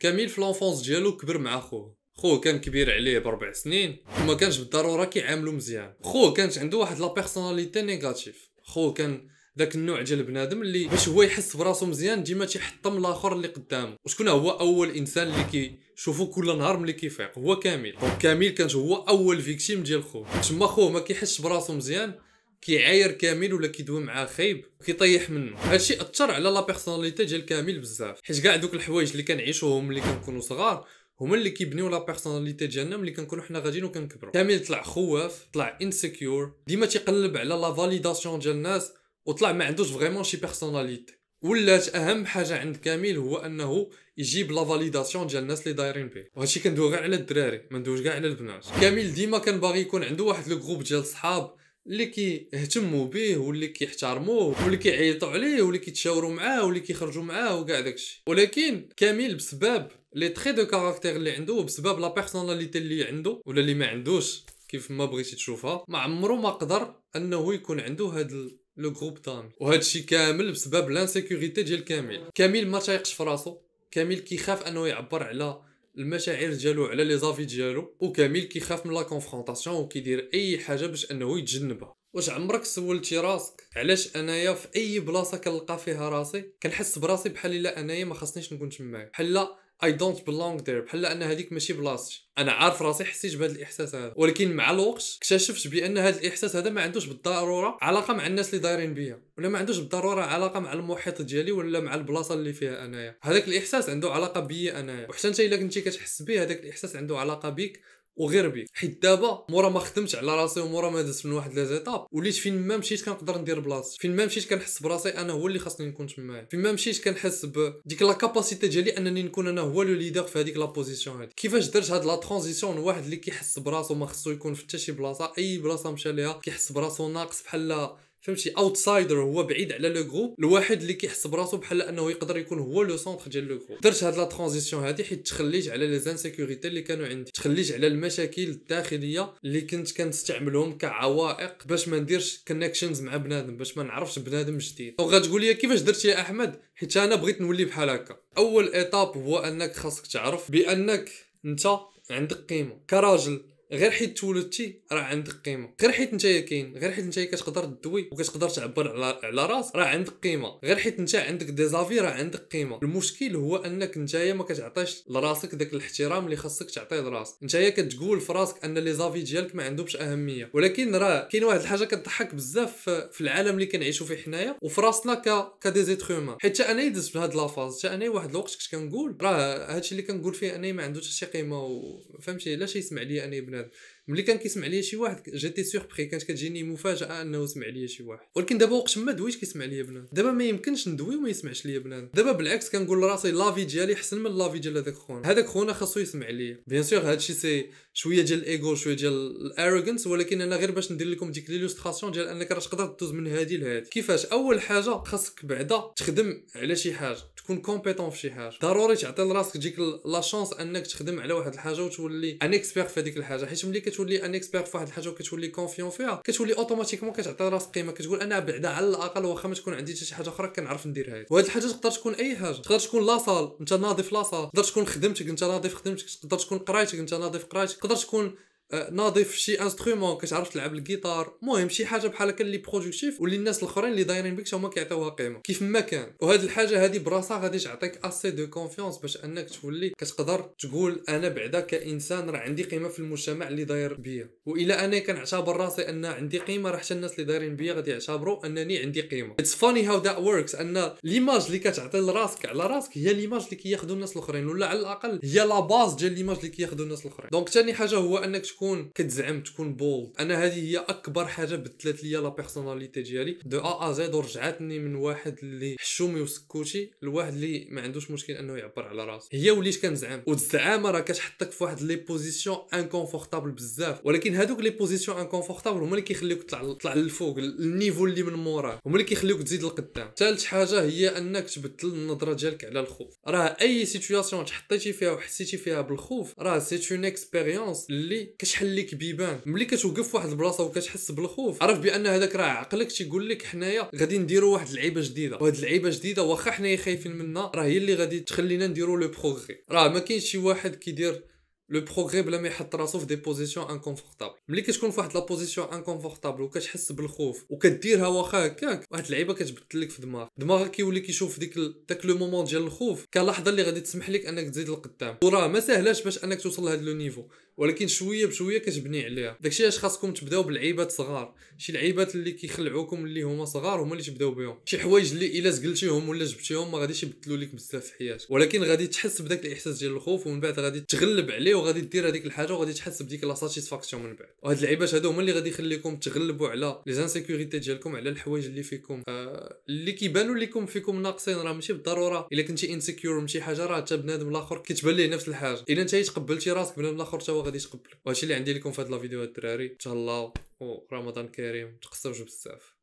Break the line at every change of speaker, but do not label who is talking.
كميل في لونفونس ديالو كبر مع خوه خوه كان كبير عليه بربع سنين وما كانش بالضروره كيعاملو مزيان خوه كانت عنده واحد لا بيرسوناليتي نيجاتيف خوه كان داك النوع ديال بنادم اللي باش هو يحس براسو مزيان ديما تيحطم الاخر اللي قدامه وشكون هو اول انسان اللي كيشوفو كل نهار ملي كيفيق هو كامل دونك كامل كانت هو اول فيكتيم ديال خوه تما خوه ما كيحسش براسو مزيان كيعاير كامل ولا كيدوي معاه خايب وكيطيح منه هادشي اثر على لا بيرسوناليتي ديال كامل بزاف حيت كاع دوك الحوايج اللي كنعيشوهم ملي كنكونوا صغار هما اللي كيبنيو لا بيرسوناليتي ديالنا ملي كنكونوا حنا غاديين وكنكبروا كامل طلع خواف طلع انسكيور ديما تيقلب على لا فاليداسيون ديال الناس وطلع ما عندوش فريمون شي بيرسوناليتي ولات اهم حاجه عند كامل هو انه يجيب لا فاليداسيون ديال الناس اللي دايرين به وهادشي كندوي غير على الدراري ما ندويش كاع على البنات كامل ديما كان باغي يكون عنده واحد لو جروب ديال صحاب اللي كيهتموا به واللي كيحترموه واللي كيعيطوا عليه واللي كيتشاوروا معاه واللي كيخرجوا معاه وكاع داكشي ولكن كامل بسبب لي تري دو كاركتير اللي عنده بسبب لا بيرسوناليتي اللي عنده ولا اللي ما عندوش كيف ما بغيتي تشوفها ما عمره ما قدر انه يكون عنده هاد لو جروب تام وهذا الشيء كامل بسبب لانسيكوريتي ديال كامل كامل ما تايقش في راسو كامل كيخاف انه يعبر على المشاعر ديالو على لي زافي ديالو وكامل كيخاف من لا كونفرونطاسيون وكيدير اي حاجه باش انه يتجنبها واش عمرك سولتي راسك علاش انايا في اي بلاصه كنلقى فيها راسي كنحس براسي بحال الا انايا ما خصنيش نكون تمايا بحال اي دونت بلونغ ذير بحال ان هذيك ماشي بلاصتي انا عارف راسي حسيت بهذا الاحساس هذا ولكن مع الوقت اكتشفت بان هذا الاحساس هذا ما عندوش بالضروره علاقه مع الناس اللي دايرين بيا ولا ما عندوش بالضروره علاقه مع المحيط ديالي ولا مع البلاصه اللي فيها انايا هذاك الاحساس عنده علاقه بيا انايا وحتى انت الا كنتي كتحس به هذاك الاحساس عنده علاقه بيك وغير بيك حيت دابا مورا ما خدمتش على راسي ومورا ما دزت من واحد لي وليت فين ما مشيت كنقدر ندير بلاصتي فين ما مشيت كنحس براسي انا هو اللي خاصني نكون تمايا فين ما مشيت كنحس بديك لا كاباسيتي ديالي انني نكون انا هو لو ليدر في هذيك لا بوزيسيون هذه كيفاش درت هاد لا ترانزيسيون واحد اللي كيحس براسو ما خصو يكون في حتى شي بلاصه اي بلاصه مشى ليها كيحس براسو ناقص بحال فهمتي اوتسايدر هو بعيد على لو جروب الواحد اللي كيحس براسو بحال انه يقدر يكون هو لو سونتر ديال لو جروب درت هاد لا ترانزيسيون هادي حيت تخليت على لي زانسيكوريتي اللي كانوا عندي تخليت على المشاكل الداخليه اللي كنت كنستعملهم كعوائق باش ما نديرش كونكشنز مع بنادم باش ما نعرفش بنادم جديد او غتقول لي كيفاش درتي يا احمد حيت انا بغيت نولي بحال هكا اول ايطاب هو انك خاصك تعرف بانك انت عندك قيمه كراجل غير حيت تولدتي راه عندك قيمه غير حيت نتايا كاين غير حيت نتايا كتقدر تدوي وكتقدر تعبر على على راسك راه عندك قيمه غير حيت انت عندك ديزافي راه عندك قيمه المشكل هو انك نتايا ما كتعطيش لراسك داك الاحترام اللي خاصك تعطيه لراسك نتايا كتقول في راسك ان لي زافي ديالك ما عندهمش اهميه ولكن راه كاين واحد الحاجه كتضحك بزاف في العالم اللي كنعيشوا فيه حنايا وفي راسنا ك كديزيترومان حيت انا دزت في هاد لافاز حتى انا واحد الوقت كنت كنقول راه هادشي اللي كنقول فيه انا ما عندوش شي قيمه وفهمتي لا شي يسمع لي انا ابن that ملي كان كيسمع ليا شي واحد جيتي سوربري كانت كتجيني مفاجاه انه سمع ليا شي واحد ولكن دابا وقت ما دويش كيسمع ليا بنان دابا ما يمكنش ندوي وما يسمعش ليا بنان دابا بالعكس كنقول لراسي لافي ديالي احسن من لافي ديال هذاك خونا هذاك خونا خاصو يسمع ليا بيان سور هادشي سي شويه ديال الايغو شويه ديال الاروغنس ولكن انا غير باش ندير لكم ديك ليلوستراسيون ديال انك راه تقدر دوز من هادي لهادي كيفاش اول حاجه خاصك بعدا تخدم على شي حاجه تكون كومبيتون في شي حاجه ضروري تعطي لراسك ديك لا شونس انك تخدم على واحد الحاجه وتولي ان اكسبير في هذيك الحاجه حيت ملي كتولي ان اكسبير في واحد الحاجه وكتولي كونفيون فيها كتولي اوتوماتيكمون كتعطي راسك قيمه كتقول انا بعدا على الاقل واخا ما تكون عندي حتى شي حاجه اخرى كنعرف نديرها وهاد الحاجه تقدر تكون اي حاجه تقدر تكون لاصال انت ناضي في لاصال تقدر تكون خدمتك انت ناضي في خدمتك تقدر تكون قرايتك انت ناضي في قرايتك تقدر تكون أه، ناضي في شي انسترومون كتعرف تلعب الجيتار المهم شي حاجه بحال هكا اللي برودكتيف واللي الناس الاخرين اللي دايرين بك هما كيعطيوها قيمه كيف ما كان وهاد الحاجه هادي براسها غادي تعطيك اسي دو كونفيونس باش انك تولي كتقدر تقول انا بعدا كانسان راه عندي قيمه في المجتمع اللي داير بيا والا انا كنعتبر راسي ان عندي قيمه راه حتى الناس اللي دايرين بيا غادي يعتبروا انني عندي قيمه اتس فاني هاو ذات وركس ان ليماج اللي كتعطي لراسك على راسك هي ليماج اللي كياخذوا الناس الاخرين ولا على الاقل هي لا باز ديال ليماج اللي كياخذوا الناس الاخرين دونك ثاني حاجه هو انك تكون كتزعم تكون بولد انا هذه هي اكبر حاجه بدلت ليا لا بيرسوناليتي ديالي دو ا ا زد ورجعتني من واحد اللي حشومي وسكوتي لواحد اللي ما عندوش مشكل انه يعبر على راسه هي وليت كنزعم والزعامه راه كتحطك في واحد لي بوزيسيون انكونفورتابل بزاف ولكن هذوك لي بوزيسيون انكونفورتابل هما اللي كيخليوك تطلع تطلع للفوق النيفو اللي من موراه هما اللي كيخليوك تزيد لقدام ثالث حاجه هي انك تبدل النظره ديالك على الخوف راه اي سيتوياسيون تحطيتي فيها وحسيتي فيها بالخوف راه سيت اون اكسبيريونس اللي كتحل لك بيبان ملي كتوقف واحد البلاصه وكتحس بالخوف عرف بان هذاك راه عقلك تيقول لك حنايا غادي نديروا واحد اللعيبه جديده وهاد اللعيبه جديده واخا حنايا خايفين منها راه هي اللي غادي تخلينا نديروا لو بروغري راه ما كاينش شي واحد كيدير لو بروغري بلا ما يحط راسو في دي بوزيسيون انكونفورتابل ملي كتكون في واحد لا بوزيسيون انكونفورتابل وكتحس بالخوف وكديرها واخا هكاك واحد اللعيبه كتبدل لك في دماغك دماغك كيولي كيشوف ديك داك لو مومون ديال الخوف كلحظه اللي غادي تسمح لك انك تزيد لقدام وراه ما ساهلاش باش انك توصل لهذا لو نيفو ولكن شويه بشويه كتبني عليها داكشي علاش خاصكم تبداو بالعيبات صغار شي لعيبات اللي كيخلعوكم اللي هما صغار هما اللي تبداو بهم شي حوايج اللي الا زقلتيهم ولا جبتيهم ما غاديش يبدلوا لك بزاف في حياتك ولكن غادي تحس بداك الاحساس ديال الخوف ومن بعد غادي تغلب عليه وغادي دير هذيك الحاجه وغادي تحس بديك لا ساتيسفاكسيون من بعد وهاد اللعيبات هادو هما اللي غادي يخليكم تغلبوا على لي زانسيكوريتي ديالكم على الحوايج اللي فيكم آه اللي كيبانوا لكم فيكم ناقصين راه ماشي بالضروره الا كنتي انسكيور ماشي شي حاجه راه حتى بنادم الاخر كيتبان ليه نفس الحاجه الا انت تقبلتي راسك بنادم الاخر غادي تقبلوا وهادشي اللي عندي لكم في هاد لا فيديو الدراري تهلاو ورمضان كريم تقصروا بزاف